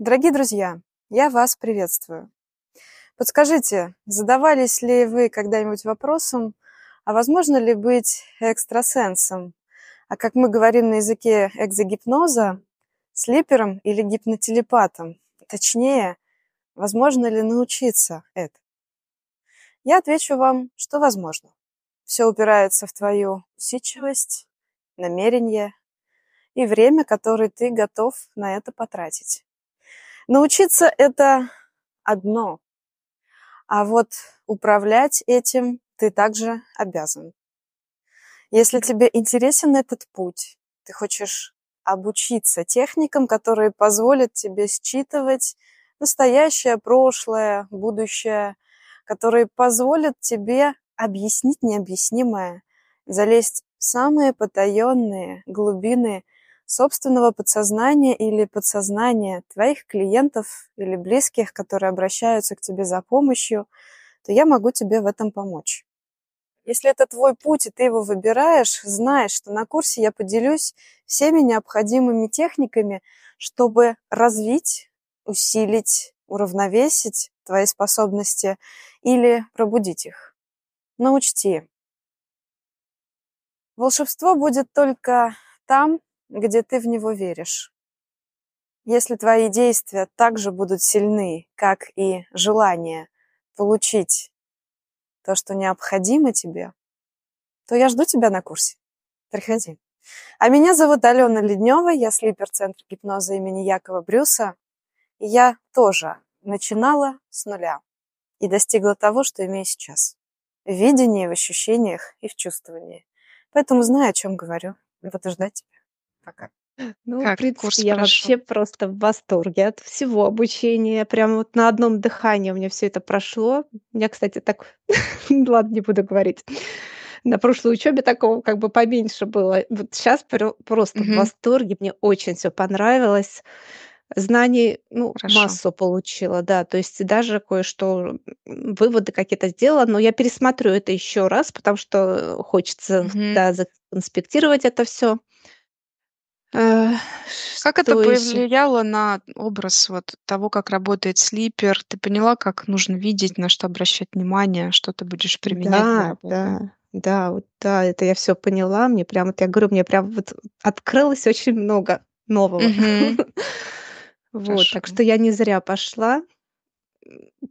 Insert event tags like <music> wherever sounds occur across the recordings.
Дорогие друзья, я вас приветствую. Подскажите, задавались ли вы когда-нибудь вопросом, а возможно ли быть экстрасенсом? А как мы говорим на языке экзогипноза, слипером или гипнотелепатом? Точнее, возможно ли научиться это? Я отвечу вам, что возможно. Все упирается в твою усидчивость, намерение и время, которое ты готов на это потратить. Научиться это одно, а вот управлять этим ты также обязан. Если тебе интересен этот путь, ты хочешь обучиться техникам, которые позволят тебе считывать настоящее, прошлое, будущее, которые позволят тебе объяснить необъяснимое, залезть в самые потаенные глубины собственного подсознания или подсознания твоих клиентов или близких, которые обращаются к тебе за помощью, то я могу тебе в этом помочь. Если это твой путь, и ты его выбираешь, знай, что на курсе я поделюсь всеми необходимыми техниками, чтобы развить, усилить, уравновесить твои способности или пробудить их. Но учти, волшебство будет только там, где ты в него веришь. Если твои действия также будут сильны, как и желание получить то, что необходимо тебе, то я жду тебя на курсе. Приходи. А меня зовут Алена Леднева, я слипер-центр гипноза имени Якова Брюса. И я тоже начинала с нуля и достигла того, что имею сейчас. В видении, в ощущениях и в чувствовании. Поэтому знаю, о чем говорю. Буду ждать тебя пока? Ну, как в принципе, я прошел? вообще просто в восторге от всего обучения. Прям вот на одном дыхании у меня все это прошло. У меня, кстати, так... <laughs> Ладно, не буду говорить. На прошлой учебе такого как бы поменьше было. Вот сейчас просто в восторге. Мне очень все понравилось. Знаний, ну, массу получила, да. То есть даже кое-что, выводы какие-то сделала, но я пересмотрю это еще раз, потому что э, хочется, mm-hmm. да, законспектировать это все. Э, как это повлияло на образ вот того, как работает слипер? Ты поняла, как нужно видеть, на что обращать внимание, что ты будешь применять? Да, да, да, вот, да, это я все поняла. Мне прям, вот я говорю, мне прям вот открылось очень много нового. <laughs> Вот, так что я не зря пошла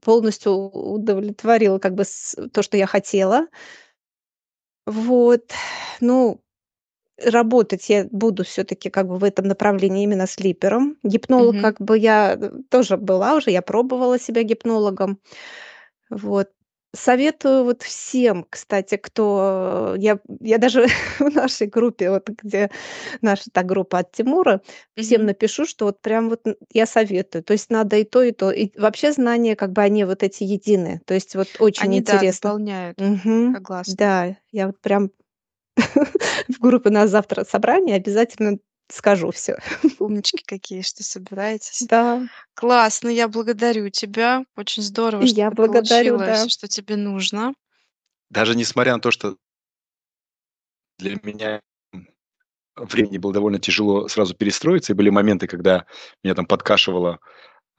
полностью удовлетворила как бы то, что я хотела. Вот. Ну, работать я буду все-таки как бы в этом направлении именно с липером. Гипнолог, mm-hmm. как бы я э, тоже была уже, я пробовала себя гипнологом. Вот. Советую вот всем, кстати, кто... Э, я, я даже <laughs> в нашей группе, вот где наша та группа от Тимура, mm-hmm. всем напишу, что вот прям вот я советую. То есть надо и то, и то. И вообще знания, как бы они вот эти едины. То есть вот очень они, интересно. Они, да, дополняют. Угу. Согласна. Да, я вот прям <laughs> в группе «У нас завтра собрание», обязательно скажу все. <laughs> Умнички какие, что собираетесь. Да. Классно, ну, я благодарю тебя. Очень здорово, что я ты благодарю, получила да. все, что тебе нужно. Даже несмотря на то, что для меня времени было довольно тяжело сразу перестроиться, и были моменты, когда меня там подкашивало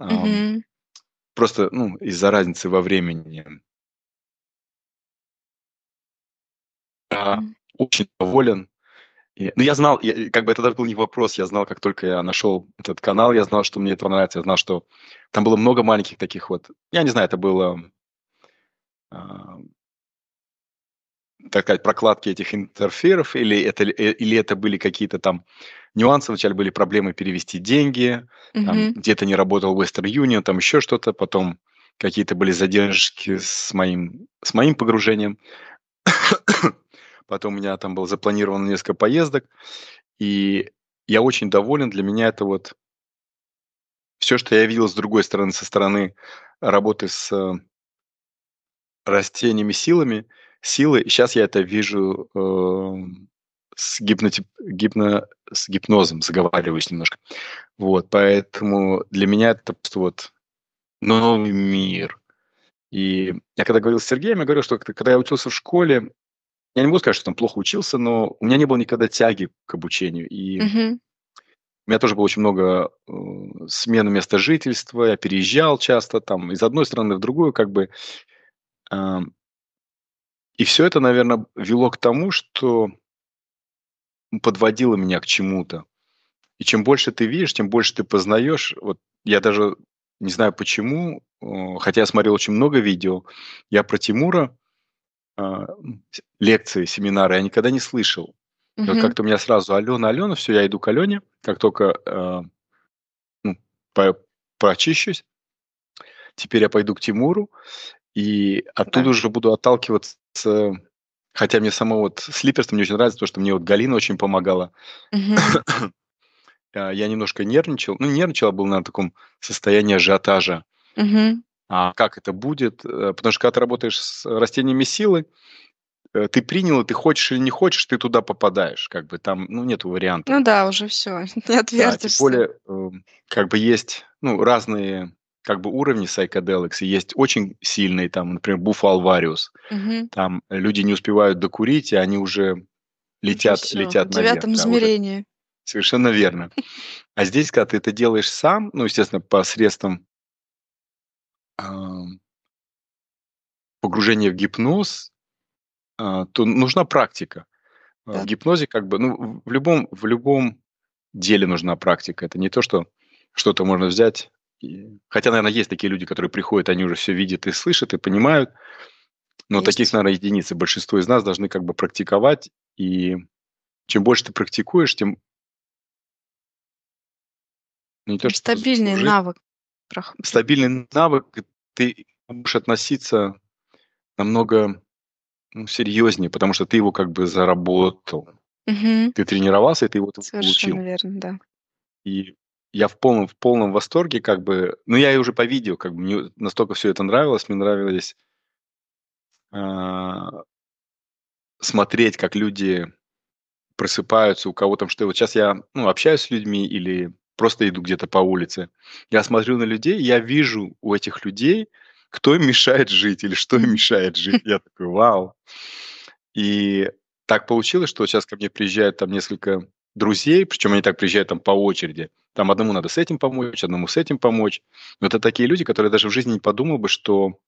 mm-hmm. эм, просто ну, из-за разницы во времени. mm очень доволен. И, ну, я знал, я, как бы это даже был не вопрос, я знал, как только я нашел этот канал, я знал, что мне это нравится, я знал, что там было много маленьких таких вот, я не знаю, это было, э, так сказать, прокладки этих интерферов, или это, или это были какие-то там нюансы, вначале были проблемы перевести деньги, mm-hmm. где-то не работал Western Union, там еще что-то, потом какие-то были задержки с моим, с моим погружением. Потом у меня там было запланировано несколько поездок. И я очень доволен. Для меня это вот все, что я видел с другой стороны, со стороны работы с э, растениями силами, силы. Сейчас я это вижу э, с, гипнотип, гипно, с гипнозом, заговариваюсь немножко. Вот, поэтому для меня это просто вот новый мир. И я когда говорил с Сергеем, я говорил, что когда я учился в школе, я не могу сказать, что там плохо учился, но у меня не было никогда тяги к обучению. И угу. у меня тоже было очень много э, смен места жительства, я переезжал часто там из одной страны в другую, как бы. Э, и все это, наверное, вело к тому, что подводило меня к чему-то. И чем больше ты видишь, тем больше ты познаешь. Вот я даже не знаю почему, э, хотя я смотрел очень много видео, я про Тимура а, лекции, семинары я никогда не слышал. Угу. как-то у меня сразу Алена, Алена, все, я иду к Алене, как только а, ну, по, почищусь. Теперь я пойду к Тимуру, и оттуда да. уже буду отталкиваться Хотя мне само вот с слиперс мне очень нравится, то, что мне вот Галина очень помогала. mm <coughs> Я немножко нервничал. Ну, нервничал, а был на таком состоянии ажиотажа. mm а как это будет. Э, потому что когда ты работаешь с растениями силы, э, ты принял, и ты хочешь или не хочешь, ты туда попадаешь. Как бы там, ну, нет вариантов. Ну да, уже все, не отвертишься. Да, тем более, эм, как бы есть, ну, разные как бы уровни Psychedelics, и есть очень сильный там, например, Буфалвариус. Угу. Там люди не успевают докурить, и они уже летят, ну, летят на. В девятом наверх, измерении. Да, Совершенно верно. А здесь, когда ты это делаешь сам, ну, естественно, посредством погружение в гипноз, а, то нужна практика. А, да. В гипнозе как бы, ну, в любом, в любом деле нужна практика. Это не то, что что-то можно взять. Хотя, наверное, есть такие люди, которые приходят, они уже все видят и слышат, и понимают. Но есть. таких, наверное, единицы. Большинство из нас должны как бы практиковать. И чем больше ты практикуешь, тем... Не то, Стабильный жить... навык. Стабильный навык, ты будешь относиться намного ну, серьезнее, потому что ты его как бы заработал. Угу. Ты тренировался, и ты его Совершенно получил. верно, да. И я в полном, в полном восторге, как бы, ну, я и уже по видео, как бы, мне настолько все это нравилось, мне нравилось э, смотреть, как люди просыпаются, у кого там что. Вот сейчас я, ну, общаюсь с людьми или просто иду где-то по улице. Я смотрю на людей, я вижу у этих людей, кто им мешает жить или что им мешает жить. Я такой, вау. И так получилось, что сейчас ко мне приезжают там несколько друзей, причем они так приезжают там по очереди. Там одному надо с этим помочь, одному с этим помочь. Но это такие люди, которые даже в жизни не подумал бы, что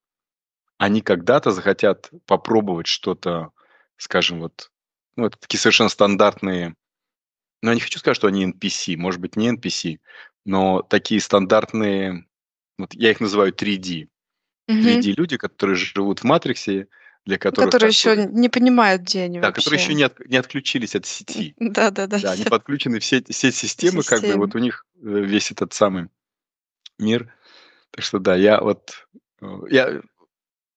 они когда-то захотят попробовать что-то, скажем, вот, ну, это такие совершенно стандартные но я не хочу сказать, что они NPC, может быть, не NPC, но такие стандартные, вот я их называю 3D. 3D люди, которые живут в Матриксе, для которых... Которые еще не понимают, где они Да, вообще. которые еще не, от, не отключились от сети. Да, да, да. они подключены в сеть, сеть системы, как бы вот у них э, весь этот самый мир. Так что да, я вот... Э, я,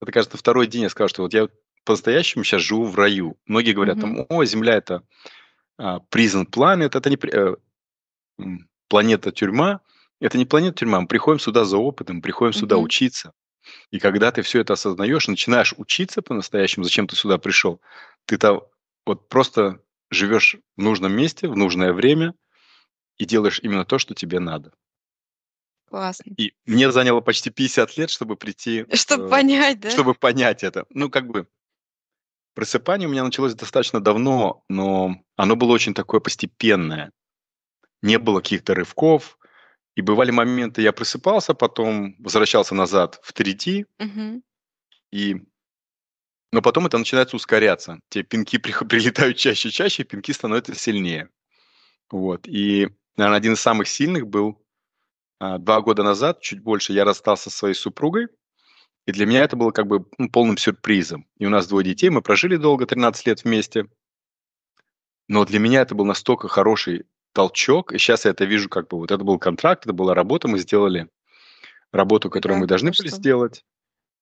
это, кажется, второй день я сказал, что вот я по-настоящему сейчас живу в раю. Многие говорят, угу. там, о, Земля это Prison а, Planet, это не э, планета-тюрьма, это не планета-тюрьма, мы приходим сюда за опытом, приходим сюда mm-hmm. учиться. И когда ты все это осознаешь, начинаешь учиться по-настоящему, зачем ты сюда пришел, ты там вот просто живешь в нужном месте, в нужное время и делаешь именно то, что тебе надо. Классно. И мне заняло почти 50 лет, чтобы прийти... Чтобы э, понять, да? Чтобы понять это. Ну, как бы, Просыпание у меня началось достаточно давно, но оно было очень такое постепенное. Не было каких-то рывков. И бывали моменты, я просыпался, потом возвращался назад в 3D. Угу. И... Но потом это начинается ускоряться. Те пинки <laughs> при... прилетают чаще и чаще, пинки становятся сильнее. Вот. И, наверное, один из самых сильных был а, два года назад, чуть больше, я расстался со своей супругой. И для меня это было как бы ну, полным сюрпризом. И у нас двое детей, мы прожили долго, 13 лет вместе. Но для меня это был настолько хороший толчок. И сейчас я это вижу как бы вот это был контракт, это была работа, мы сделали работу, которую да, мы должны были что? сделать.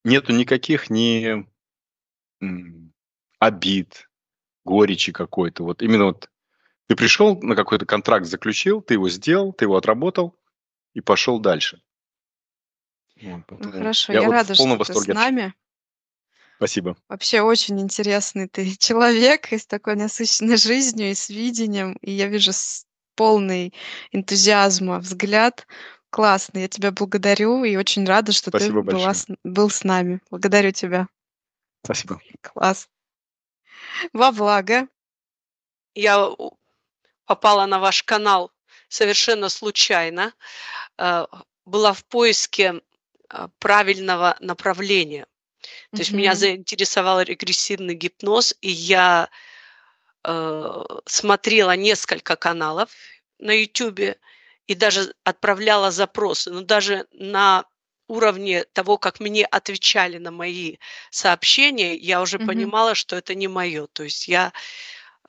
Нету никаких ни обид, горечи какой-то. Вот именно вот ты пришел на какой-то контракт, заключил, ты его сделал, ты его отработал и пошел дальше ну, хорошо, я, я вот рада, что ты с нами. Спасибо. Вообще очень интересный ты <laughs> человек с такой насыщенной жизнью и с видением. И я вижу полный энтузиазма взгляд. Классно, я тебя благодарю и очень рада, что Спасибо ты была, с, был с нами. Благодарю тебя. Спасибо. Класс. Во благо. Я попала на ваш канал совершенно случайно. Э, была в поиске а, правильного направления. То mm-hmm. есть меня заинтересовал регрессивный гипноз, и я э, смотрела несколько каналов на YouTube и даже отправляла запросы, но даже на уровне того, как мне отвечали на мои сообщения, я уже mm-hmm. понимала, что это не мое. То есть я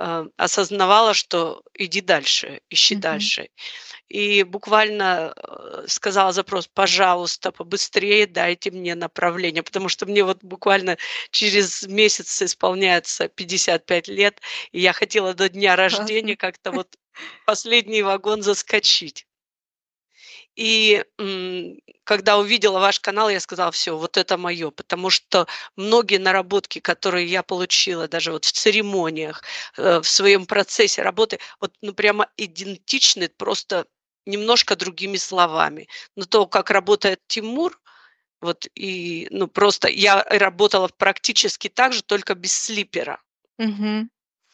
а, осознавала, что иди дальше, ищи mm-hmm. дальше. И буквально э, сказала запрос, пожалуйста, побыстрее дайте мне направление, потому что мне вот буквально через месяц исполняется 55 лет, и я хотела до дня рождения как-то вот последний вагон заскочить. И когда увидела ваш канал, я сказала, все, вот это мое, потому что многие наработки, которые я получила даже вот в церемониях, э, в своем процессе работы, вот ну прямо идентичны просто немножко другими словами. Но то, как работает Тимур, вот и ну просто я работала практически так же, только без слипера. Угу.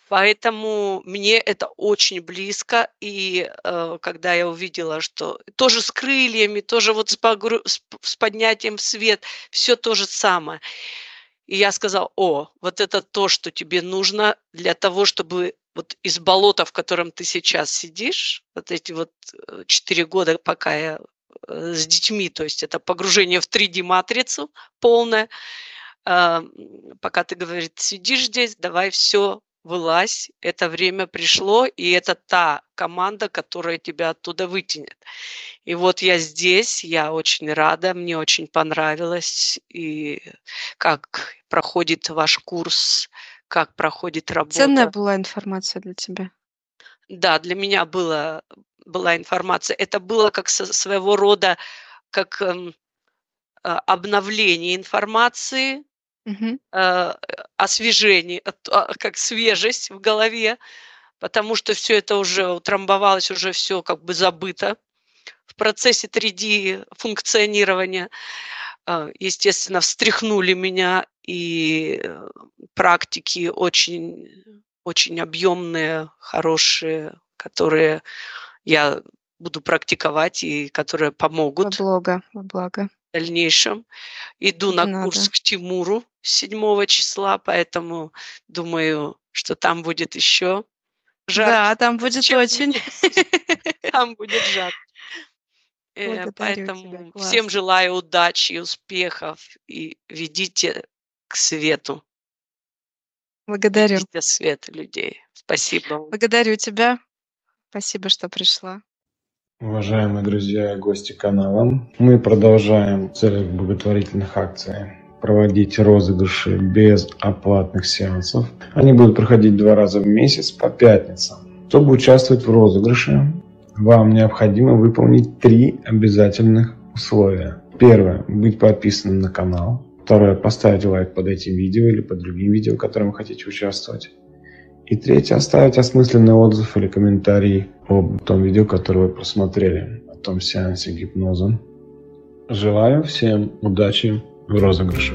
Поэтому мне это очень близко, и э, когда я увидела, что тоже с крыльями, тоже вот с, погру... с поднятием в свет, все то же самое. И я сказала, о, вот это то, что тебе нужно для того, чтобы вот из болота, в котором ты сейчас сидишь, вот эти вот э, четыре года, пока я э, с детьми, то есть это погружение в 3D-матрицу полное, э, пока ты, говорит, сидишь здесь, давай все вылазь, это время пришло, и это та команда, которая тебя оттуда вытянет. И вот я здесь, я очень рада, мне очень понравилось, и как проходит ваш курс, как проходит работа. Ценная была информация для тебя? Да, для меня было, была информация. Это было как со, своего рода, как эм, а, обновление информации, угу. э, освежение, э, а, как свежесть в голове, потому что все это уже утрамбовалось, уже все как бы забыто в процессе 3D функционирования. Э, естественно, встряхнули меня, и э, практики очень, очень объемные, хорошие, которые я буду практиковать и которые помогут. Во благо, во благо дальнейшем. Иду на Надо. Ну курс к Тимуру 7 числа, поэтому думаю, что там будет еще жарко. Да, там будет Чем очень. <laughs> Там будет жарко. Э, поэтому всем желаю удачи и успехов и ведите к свету. Благодарю. Ведите свет людей. Спасибо. Благодарю тебя. Спасибо, что пришла. Уважаемые друзья и гости канала, мы продолжаем в целях благотворительных акций проводить розыгрыши без оплатных сеансов. Они будут проходить два раза в месяц по пятницам. Чтобы участвовать в розыгрыше, вам необходимо выполнить три обязательных условия. Первое – быть подписанным на канал. Второе – поставить лайк под этим видео или под другим видео, в котором вы хотите участвовать. И третье, оставить осмысленный отзыв или комментарий об том видео, которое вы просмотрели, о том сеансе гипноза. Желаю всем удачи в розыгрыше.